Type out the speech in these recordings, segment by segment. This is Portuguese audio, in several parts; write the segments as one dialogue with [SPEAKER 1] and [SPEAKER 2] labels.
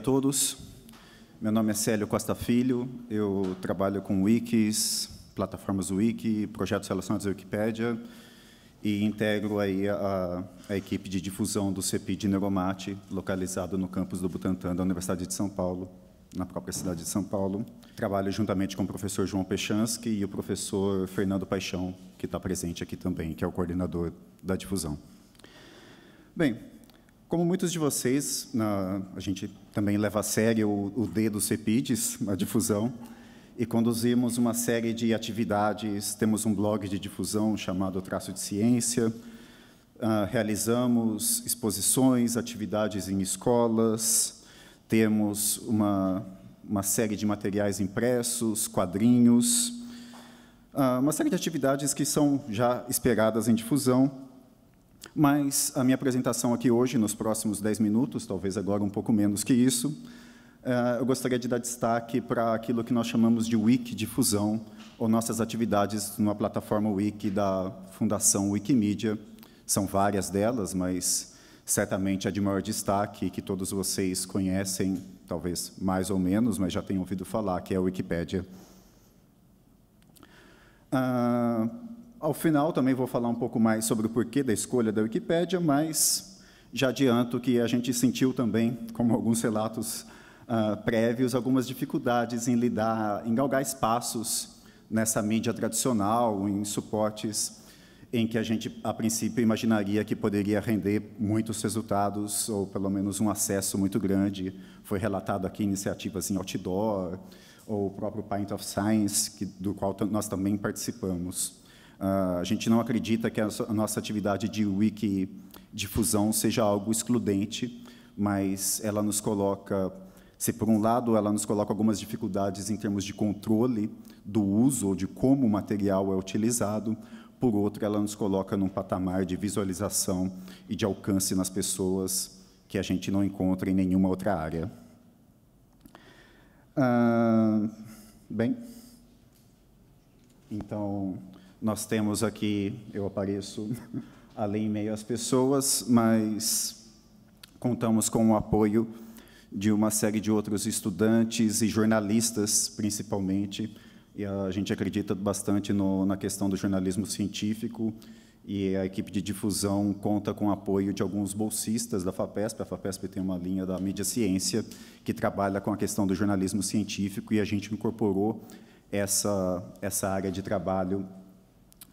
[SPEAKER 1] a todos. Meu nome é Célio Costa Filho, eu trabalho com wikis, plataformas wiki, projetos relacionados à Wikipédia e integro aí a, a equipe de difusão do CEPI de Neuromate, localizado no campus do Butantã da Universidade de São Paulo, na própria cidade de São Paulo. Trabalho juntamente com o professor João Pechansky e o professor Fernando Paixão, que está presente aqui também, que é o coordenador da difusão. Bem, como muitos de vocês, na, a gente também leva a sério o, o D do CEPIDES, a difusão, e conduzimos uma série de atividades. Temos um blog de difusão chamado Traço de Ciência, uh, realizamos exposições, atividades em escolas, temos uma, uma série de materiais impressos, quadrinhos, uh, uma série de atividades que são já esperadas em difusão, mas a minha apresentação aqui hoje, nos próximos 10 minutos, talvez agora um pouco menos que isso, eh, eu gostaria de dar destaque para aquilo que nós chamamos de wiki difusão, ou nossas atividades numa plataforma Wiki da Fundação Wikimedia. São várias delas, mas certamente a de maior destaque, que todos vocês conhecem, talvez mais ou menos, mas já tenham ouvido falar, que é a Wikipédia. Ah, ao final, também vou falar um pouco mais sobre o porquê da escolha da Wikipédia, mas já adianto que a gente sentiu também, como alguns relatos uh, prévios, algumas dificuldades em lidar, em galgar espaços nessa mídia tradicional, em suportes em que a gente, a princípio, imaginaria que poderia render muitos resultados, ou pelo menos um acesso muito grande. Foi relatado aqui iniciativas em outdoor, ou o próprio Pint of Science, que, do qual nós também participamos. Ah, a gente não acredita que a nossa atividade de wiki difusão seja algo excludente, mas ela nos coloca, se por um lado ela nos coloca algumas dificuldades em termos de controle do uso ou de como o material é utilizado, por outro, ela nos coloca num patamar de visualização e de alcance nas pessoas que a gente não encontra em nenhuma outra área. Uh, bem, então nós temos aqui, eu apareço ali em meio às pessoas, mas contamos com o apoio de uma série de outros estudantes e jornalistas, principalmente. E a gente acredita bastante no, na questão do jornalismo científico e a equipe de difusão conta com o apoio de alguns bolsistas da FAPESP. A FAPESP tem uma linha da mídia ciência que trabalha com a questão do jornalismo científico e a gente incorporou essa, essa área de trabalho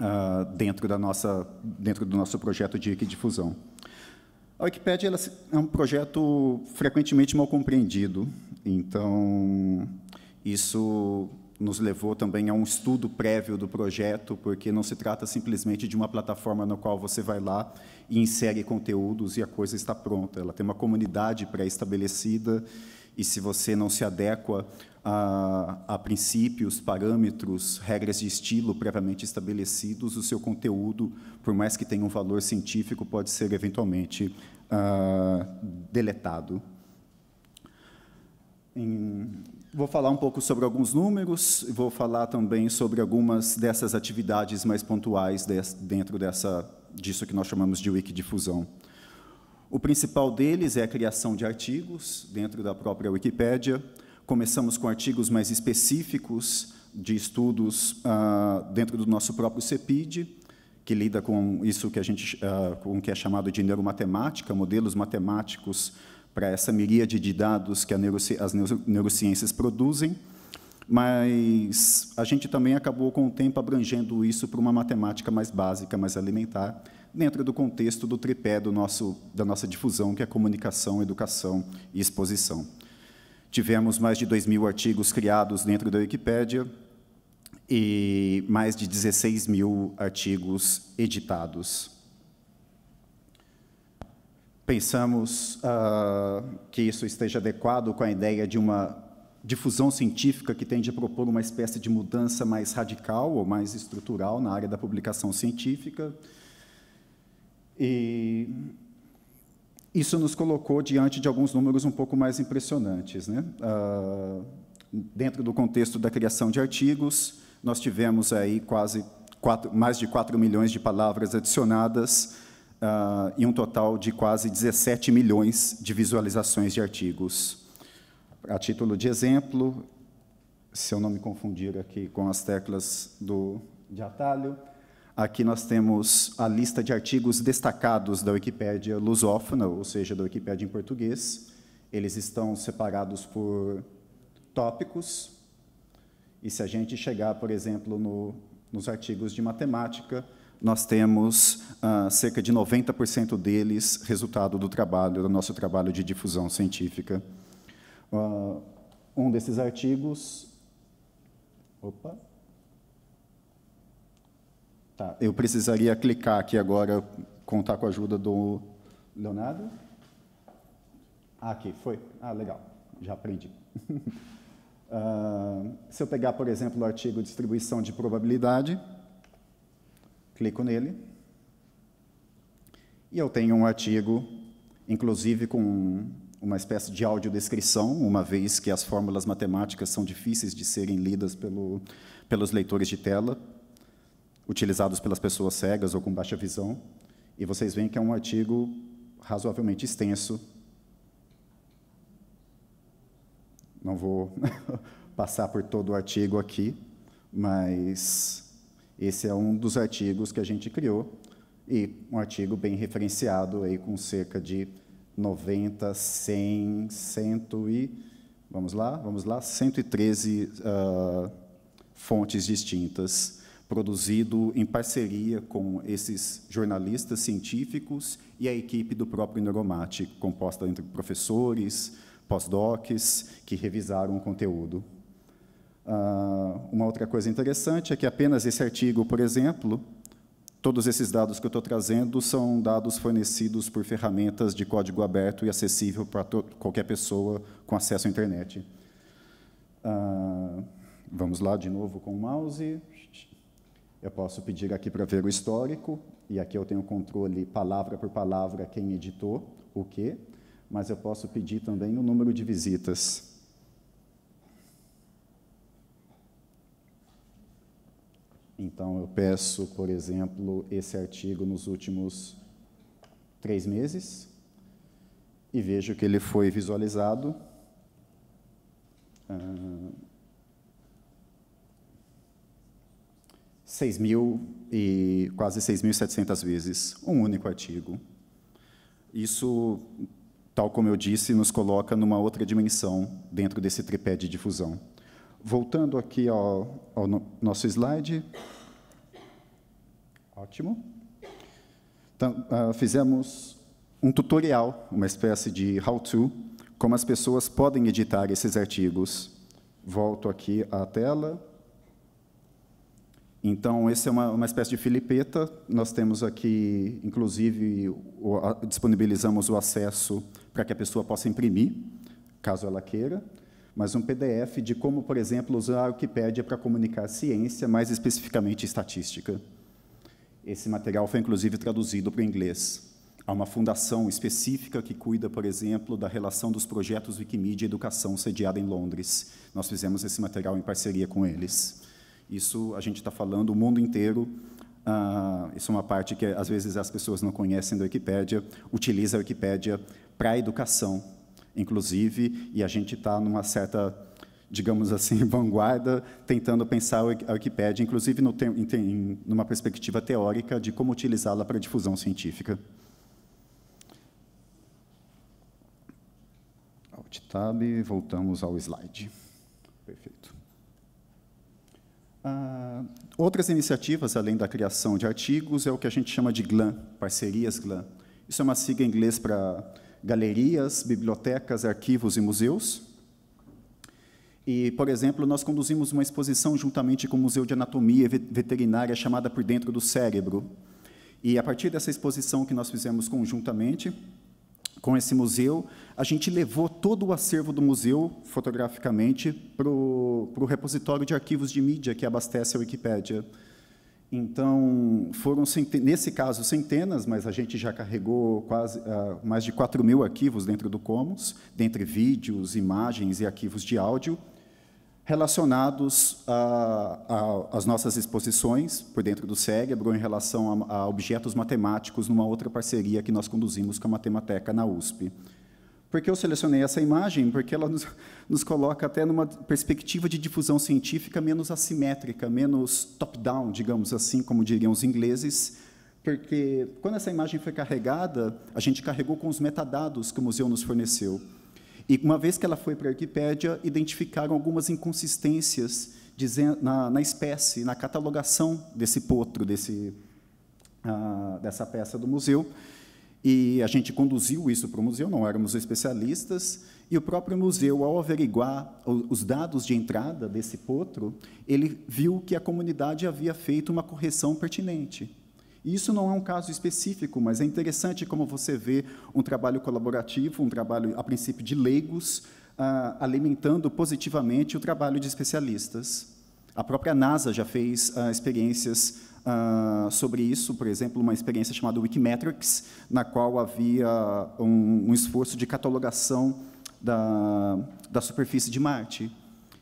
[SPEAKER 1] uh, dentro, da nossa, dentro do nosso projeto de difusão. A Wikipédia ela, é um projeto frequentemente mal compreendido, então isso nos levou também a um estudo prévio do projeto, porque não se trata simplesmente de uma plataforma na qual você vai lá e insere conteúdos e a coisa está pronta. Ela tem uma comunidade pré-estabelecida e se você não se adequa a, a, princípios, parâmetros, regras de estilo previamente estabelecidos, o seu conteúdo, por mais que tenha um valor científico, pode ser eventualmente ah, deletado. Em, vou falar um pouco sobre alguns números, vou falar também sobre algumas dessas atividades mais pontuais des, dentro dessa, disso que nós chamamos de Wikidifusão. difusão. O principal deles é a criação de artigos dentro da própria Wikipédia. Começamos com artigos mais específicos de estudos uh, dentro do nosso próprio CEPID, que lida com isso que a gente uh, com que é chamado de neuromatemática, modelos matemáticos para essa miríade de dados que neuroci as neuro neurociências produzem. Mas a gente também acabou, com o tempo, abrangendo isso para uma matemática mais básica, mais alimentar, dentro do contexto do tripé do nosso, da nossa difusão, que é comunicação, educação e exposição. Tivemos mais de 2 mil artigos criados dentro da Wikipédia e mais de 16 mil artigos editados. Pensamos uh, que isso esteja adequado com a ideia de uma difusão científica que tende a propor uma espécie de mudança mais radical ou mais estrutural na área da publicação científica, e isso nos colocou diante de alguns números um pouco mais impressionantes. Né? Uh, dentro do contexto da criação de artigos, nós tivemos aí quase quatro, mais de 4 milhões de palavras adicionadas uh, e um total de quase 17 milhões de visualizações de artigos. A título de exemplo, se eu não me confundir aqui com as teclas do, de atalho, Aqui nós temos a lista de artigos destacados da Wikipédia lusófona, ou seja, da Wikipédia em português. Eles estão separados por tópicos. E se a gente chegar, por exemplo, no, nos artigos de matemática, nós temos ah, cerca de 90% deles resultado do trabalho, do nosso trabalho de difusão científica. Ah, um desses artigos. Opa! Tá, eu precisaria clicar aqui agora, contar com a ajuda do Leonardo. Ah, aqui, foi. Ah, legal, já aprendi. uh, se eu pegar, por exemplo, o artigo distribuição de probabilidade, clico nele, e eu tenho um artigo, inclusive com uma espécie de audiodescrição, uma vez que as fórmulas matemáticas são difíceis de serem lidas pelo, pelos leitores de tela, utilizados pelas pessoas cegas ou com baixa visão, e vocês veem que é um artigo razoavelmente extenso. Não vou passar por todo o artigo aqui, mas esse é um dos artigos que a gente criou e um artigo bem referenciado aí com cerca de 90, 100, 100 e vamos lá, vamos lá, 113 uh, ah, fontes distintas produzido em parceria com esses jornalistas científicos e a equipe do próprio Neuromate, composta entre professores, pós-docs, que revisaram o conteúdo. Uh, uma outra coisa interessante é que apenas esse artigo, por exemplo, todos esses dados que eu estou trazendo são dados fornecidos por ferramentas de código aberto e acessível para qualquer pessoa com acesso à internet. Uh, vamos lá de novo com o mouse. Eu posso pedir aqui para ver o histórico, e aqui eu tenho controle palavra por palavra quem editou o quê, mas eu posso pedir também o número de visitas. Então, eu peço, por exemplo, esse artigo nos últimos três meses, e vejo que ele foi visualizado. Uh, 6 mil e quase 6.700 vezes um único artigo. Isso, tal como eu disse, nos coloca numa outra dimensão dentro desse tripé de difusão. Voltando aqui ao, ao nosso slide. Ótimo. Então, uh, fizemos um tutorial, uma espécie de how-to, como as pessoas podem editar esses artigos. Volto aqui à tela. Então, essa é uma, uma espécie de filipeta. Nós temos aqui, inclusive, o, a, disponibilizamos o acesso para que a pessoa possa imprimir, caso ela queira, mas um PDF de como, por exemplo, usar a Wikipédia para comunicar ciência, mais especificamente estatística. Esse material foi, inclusive, traduzido para o inglês. Há uma fundação específica que cuida, por exemplo, da relação dos projetos Wikimedia e Educação sediada em Londres. Nós fizemos esse material em parceria com eles. Isso a gente está falando o mundo inteiro. Uh, isso é uma parte que às vezes as pessoas não conhecem da Wikipédia, utiliza a Wikipédia para a educação, inclusive, e a gente está numa certa, digamos assim, vanguarda, tentando pensar a Wikipédia, inclusive no em, numa perspectiva teórica de como utilizá-la para difusão científica. Alt-Tab, voltamos ao slide. Perfeito. Ah, outras iniciativas, além da criação de artigos, é o que a gente chama de GLAM, parcerias GLAM. Isso é uma sigla em inglês para galerias, bibliotecas, arquivos e museus. E, por exemplo, nós conduzimos uma exposição juntamente com o Museu de Anatomia Veterinária chamada Por Dentro do Cérebro. E, a partir dessa exposição que nós fizemos conjuntamente, com esse museu, a gente levou todo o acervo do museu, fotograficamente, para o repositório de arquivos de mídia que abastece a Wikipédia. Então, foram, nesse caso, centenas, mas a gente já carregou quase uh, mais de 4 mil arquivos dentro do Commons, dentre vídeos, imagens e arquivos de áudio, relacionados às nossas exposições por dentro do cérebro em relação a, a, objetos matemáticos numa outra parceria que nós conduzimos com a Matemateca na USP. Por que eu selecionei essa imagem? Porque ela nos, nos coloca até numa perspectiva de difusão científica menos assimétrica, menos top-down, digamos assim, como diriam os ingleses, porque quando essa imagem foi carregada, a gente carregou com os metadados que o museu nos forneceu. E uma vez que ela foi para a Wikipédia, identificaram algumas inconsistências na, na, espécie, na catalogação desse potro, desse, ah, dessa peça do museu. E a gente conduziu isso para o museu, não éramos especialistas, e o próprio museu, ao averiguar os dados de entrada desse potro, ele viu que a comunidade havia feito uma correção pertinente. Isso não é um caso específico, mas é interessante como você vê um trabalho colaborativo, um trabalho, a princípio, de leigos, ah, alimentando positivamente o trabalho de especialistas. A própria NASA já fez ah, experiências ah, sobre isso, por exemplo, uma experiência chamada Wikimetrics, na qual havia um, um esforço de catalogação da, da superfície de Marte.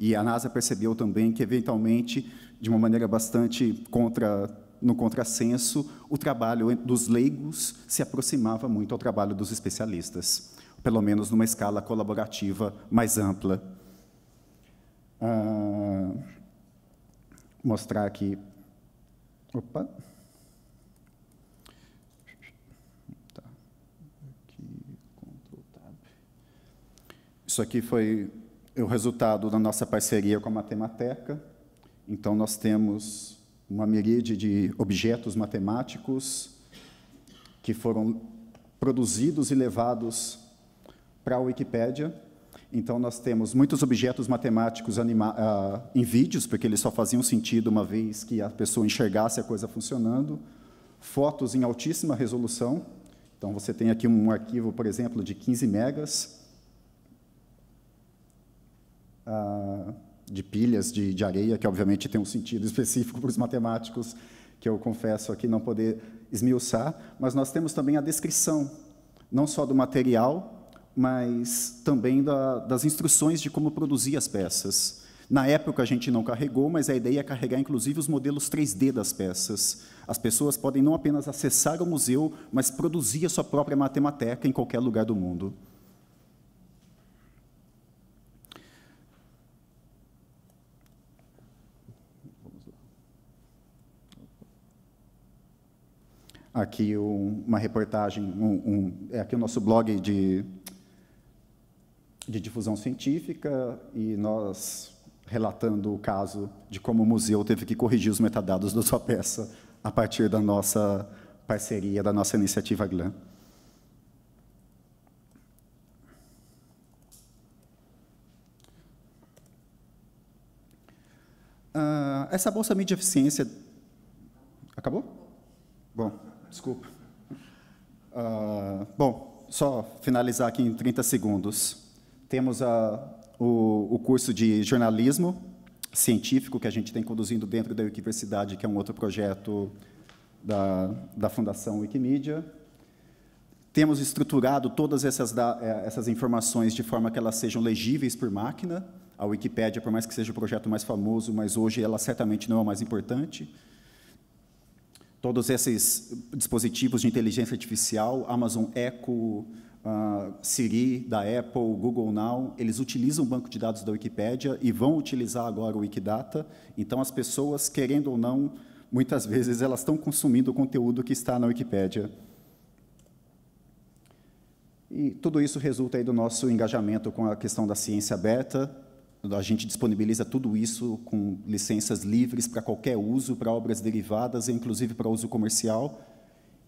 [SPEAKER 1] E a NASA percebeu também que, eventualmente, de uma maneira bastante contra no contrassenso, o trabalho dos leigos se aproximava muito ao trabalho dos especialistas, pelo menos numa escala colaborativa mais ampla. Ah, mostrar aqui. Opa! Tá. Aqui, Isso aqui foi o resultado da nossa parceria com a Matemateca. Então, nós temos uma miríade de objetos matemáticos que foram produzidos e levados para a Wikipédia. Então, nós temos muitos objetos matemáticos uh, em vídeos, porque eles só faziam sentido uma vez que a pessoa enxergasse a coisa funcionando. Fotos em altíssima resolução. Então, você tem aqui um arquivo, por exemplo, de 15 megas. Uh, de pilhas de, de areia, que obviamente tem um sentido específico para os matemáticos, que eu confesso aqui não poder esmiuçar, mas nós temos também a descrição, não só do material, mas também da, das instruções de como produzir as peças. Na época a gente não carregou, mas a ideia é carregar inclusive os modelos 3D das peças. As pessoas podem não apenas acessar o museu, mas produzir a sua própria matemática em qualquer lugar do mundo. aqui um, uma reportagem, um, um, é aqui o nosso blog de, de difusão científica, e nós relatando o caso de como o museu teve que corrigir os metadados da sua peça a partir da nossa parceria, da nossa iniciativa GLAM. Uh, essa bolsa mídia eficiência. Acabou? Desculpa. Uh, bom, só finalizar aqui em 30 segundos. Temos a, o, o curso de jornalismo científico que a gente tem conduzindo dentro da Universidade, que é um outro projeto da, da Fundação Wikimedia. Temos estruturado todas essas, eh, essas informações de forma que elas sejam legíveis por máquina. A Wikipédia, por mais que seja o projeto mais famoso, mas hoje ela certamente não é o mais importante todos esses dispositivos de inteligência artificial, Amazon Echo, uh, Siri da Apple, Google Now, eles utilizam o banco de dados da Wikipédia e vão utilizar agora o Wikidata. Então, as pessoas, querendo ou não, muitas vezes elas estão consumindo o conteúdo que está na Wikipédia. E tudo isso resulta aí do nosso engajamento com a questão da ciência aberta, a gente disponibiliza tudo isso com licenças livres para qualquer uso, para obras derivadas, inclusive para uso comercial,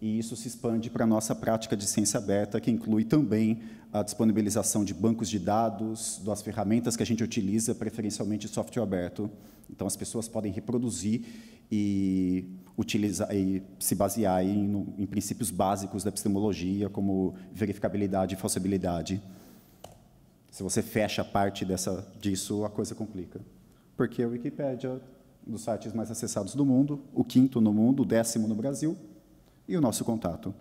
[SPEAKER 1] e isso se expande para a nossa prática de ciência aberta, que inclui também a disponibilização de bancos de dados, das ferramentas que a gente utiliza, preferencialmente software aberto. Então, as pessoas podem reproduzir e, utilizar, e se basear em, em princípios básicos da epistemologia, como verificabilidade e falsabilidade. Se você fecha parte dessa, disso, a coisa complica. Porque a Wikipédia, dos sites mais acessados do mundo, o quinto no mundo, o décimo no Brasil, e o nosso contato.